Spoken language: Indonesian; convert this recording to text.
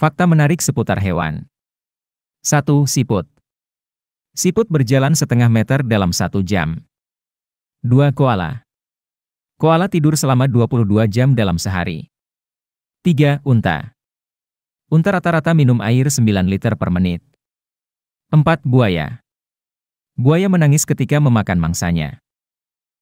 Fakta menarik seputar hewan. 1. Siput. Siput berjalan setengah meter dalam satu jam. 2. Koala. Koala tidur selama 22 jam dalam sehari. 3. Unta. Unta rata-rata minum air 9 liter per menit. 4. Buaya. Buaya menangis ketika memakan mangsanya.